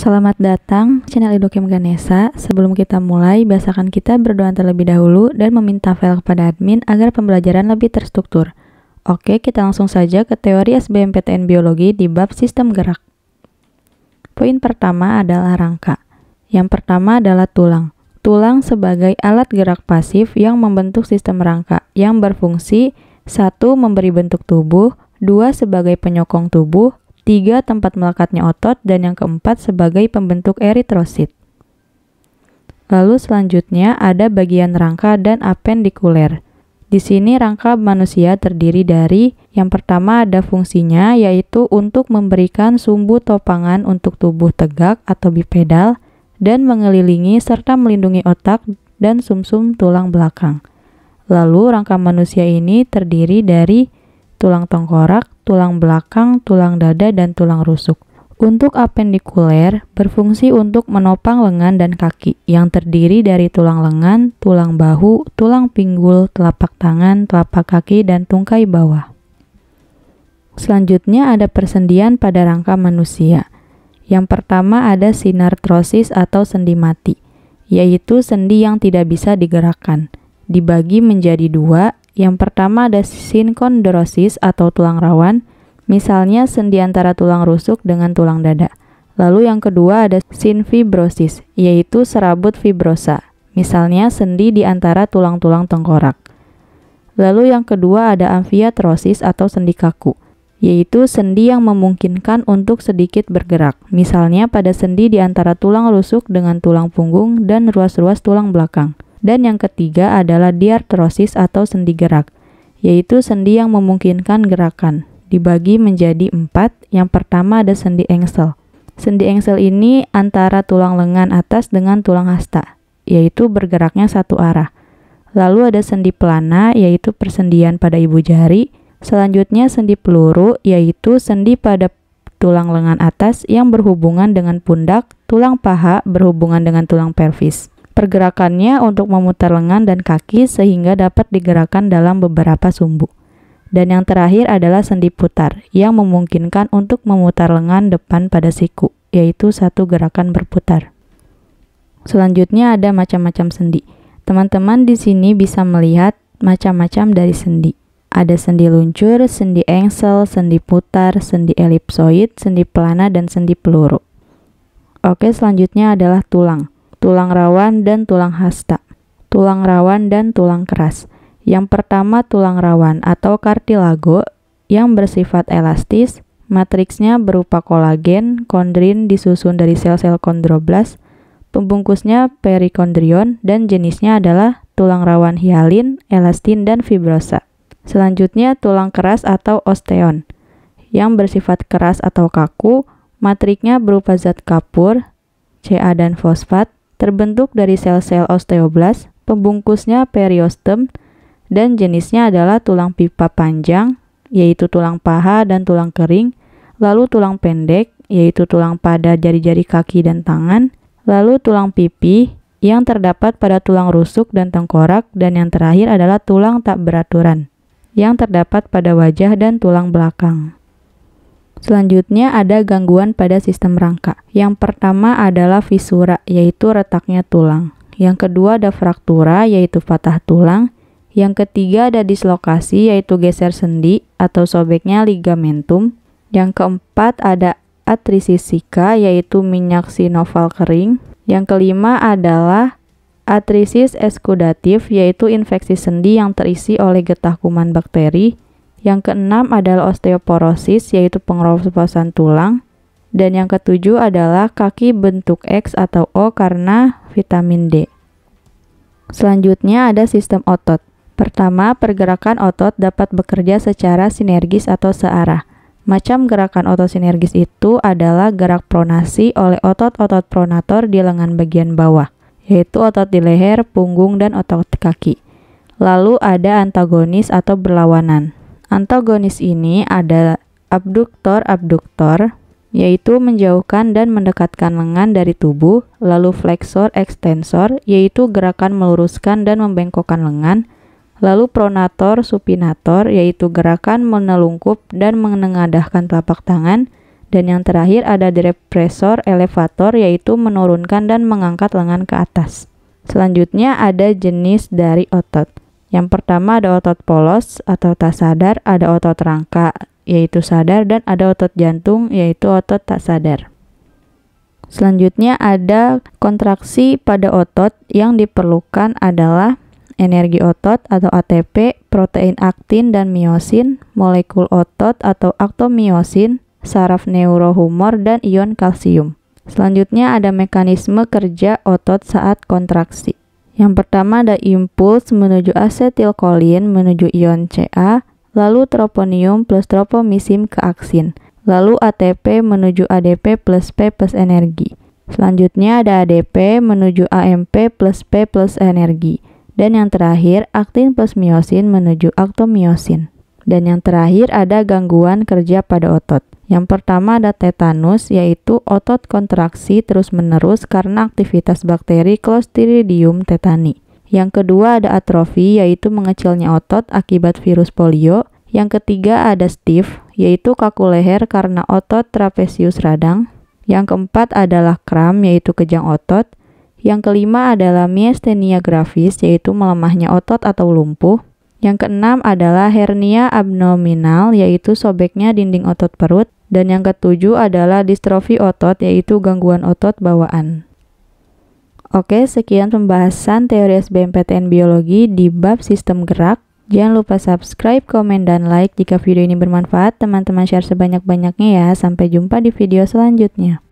Selamat datang channel Idokem Ganesa. Sebelum kita mulai, biasakan kita berdoa terlebih dahulu dan meminta file kepada admin agar pembelajaran lebih terstruktur. Oke, kita langsung saja ke teori SBMPTN Biologi di bab sistem gerak. Poin pertama adalah rangka. Yang pertama adalah tulang. Tulang sebagai alat gerak pasif yang membentuk sistem rangka yang berfungsi satu memberi bentuk tubuh, dua sebagai penyokong tubuh, ketiga tempat melekatnya otot, dan yang keempat sebagai pembentuk eritrosit. Lalu selanjutnya ada bagian rangka dan appendikuler. Di sini rangka manusia terdiri dari yang pertama ada fungsinya yaitu untuk memberikan sumbu topangan untuk tubuh tegak atau bipedal dan mengelilingi serta melindungi otak dan sumsum -sum tulang belakang. Lalu rangka manusia ini terdiri dari tulang tengkorak, tulang belakang, tulang dada, dan tulang rusuk. Untuk apendikuler, berfungsi untuk menopang lengan dan kaki yang terdiri dari tulang lengan, tulang bahu, tulang pinggul, telapak tangan, telapak kaki, dan tungkai bawah. Selanjutnya ada persendian pada rangka manusia. Yang pertama ada sinartrosis atau sendi mati, yaitu sendi yang tidak bisa digerakkan. Dibagi menjadi dua, yang pertama ada sinkondrosis atau tulang rawan, misalnya sendi antara tulang rusuk dengan tulang dada. Lalu yang kedua ada sinfibrosis, yaitu serabut fibrosa, misalnya sendi di antara tulang-tulang tengkorak. Lalu yang kedua ada amfiatrosis atau sendi kaku, yaitu sendi yang memungkinkan untuk sedikit bergerak, misalnya pada sendi di antara tulang rusuk dengan tulang punggung dan ruas-ruas tulang belakang. Dan yang ketiga adalah diartrosis atau sendi gerak, yaitu sendi yang memungkinkan gerakan, dibagi menjadi empat. Yang pertama ada sendi engsel. Sendi engsel ini antara tulang lengan atas dengan tulang hasta, yaitu bergeraknya satu arah. Lalu ada sendi pelana, yaitu persendian pada ibu jari. Selanjutnya sendi peluru, yaitu sendi pada tulang lengan atas yang berhubungan dengan pundak, tulang paha berhubungan dengan tulang pelvis. Pergerakannya untuk memutar lengan dan kaki sehingga dapat digerakkan dalam beberapa sumbu. Dan yang terakhir adalah sendi putar, yang memungkinkan untuk memutar lengan depan pada siku, yaitu satu gerakan berputar. Selanjutnya ada macam-macam sendi. Teman-teman di sini bisa melihat macam-macam dari sendi. Ada sendi luncur, sendi engsel, sendi putar, sendi elipsoid, sendi pelana, dan sendi peluru. Oke, selanjutnya adalah tulang tulang rawan dan tulang hasta, tulang rawan dan tulang keras. Yang pertama tulang rawan atau kartilago yang bersifat elastis, matriksnya berupa kolagen, kondrin disusun dari sel-sel kondroblas, pembungkusnya perikondrion dan jenisnya adalah tulang rawan hialin, elastin, dan fibrosa. Selanjutnya tulang keras atau osteon yang bersifat keras atau kaku, matriknya berupa zat kapur, Ca dan fosfat, terbentuk dari sel-sel osteoblas, pembungkusnya periostem, dan jenisnya adalah tulang pipa panjang, yaitu tulang paha dan tulang kering, lalu tulang pendek, yaitu tulang pada jari-jari kaki dan tangan, lalu tulang pipi, yang terdapat pada tulang rusuk dan tengkorak, dan yang terakhir adalah tulang tak beraturan, yang terdapat pada wajah dan tulang belakang. Selanjutnya ada gangguan pada sistem rangka. Yang pertama adalah fisura, yaitu retaknya tulang. Yang kedua ada fraktura, yaitu patah tulang. Yang ketiga ada dislokasi, yaitu geser sendi atau sobeknya ligamentum. Yang keempat ada atrisisika, yaitu minyak sinoval kering. Yang kelima adalah atrisis eskudatif, yaitu infeksi sendi yang terisi oleh getah kuman bakteri. Yang keenam adalah osteoporosis, yaitu pengeroposan tulang. Dan yang ketujuh adalah kaki bentuk X atau O karena vitamin D. Selanjutnya ada sistem otot. Pertama, pergerakan otot dapat bekerja secara sinergis atau searah. Macam gerakan otot sinergis itu adalah gerak pronasi oleh otot-otot pronator di lengan bagian bawah, yaitu otot di leher, punggung, dan otot kaki. Lalu ada antagonis atau berlawanan. Antagonis ini ada abduktor-abduktor, yaitu menjauhkan dan mendekatkan lengan dari tubuh, lalu flexor-extensor, yaitu gerakan meluruskan dan membengkokkan lengan, lalu pronator-supinator, yaitu gerakan menelungkup dan menengadahkan telapak tangan, dan yang terakhir ada depresor elevator yaitu menurunkan dan mengangkat lengan ke atas. Selanjutnya ada jenis dari otot. Yang pertama ada otot polos atau tak sadar, ada otot rangka yaitu sadar dan ada otot jantung yaitu otot tak sadar. Selanjutnya ada kontraksi pada otot yang diperlukan adalah energi otot atau ATP, protein aktin dan miosin, molekul otot atau aktomiosin, saraf neurohumor dan ion kalsium. Selanjutnya ada mekanisme kerja otot saat kontraksi. Yang pertama ada impuls menuju asetilkolin menuju ion Ca, lalu troponium plus tropomisim ke aksin, lalu ATP menuju ADP plus P plus energi. Selanjutnya ada ADP menuju AMP plus P plus energi. Dan yang terakhir, aktin plus miosin menuju aktomiosin. Dan yang terakhir ada gangguan kerja pada otot. Yang pertama ada tetanus, yaitu otot kontraksi terus-menerus karena aktivitas bakteri Clostridium tetani. Yang kedua ada atrofi, yaitu mengecilnya otot akibat virus polio. Yang ketiga ada stiff, yaitu kaku leher karena otot trapezius radang. Yang keempat adalah kram, yaitu kejang otot. Yang kelima adalah myasthenia gravis, yaitu melemahnya otot atau lumpuh. Yang keenam adalah hernia abdominal, yaitu sobeknya dinding otot perut. Dan yang ketujuh adalah distrofi otot, yaitu gangguan otot bawaan. Oke, sekian pembahasan teori SBMPTN Biologi di bab sistem gerak. Jangan lupa subscribe, komen, dan like jika video ini bermanfaat. Teman-teman share sebanyak-banyaknya ya. Sampai jumpa di video selanjutnya.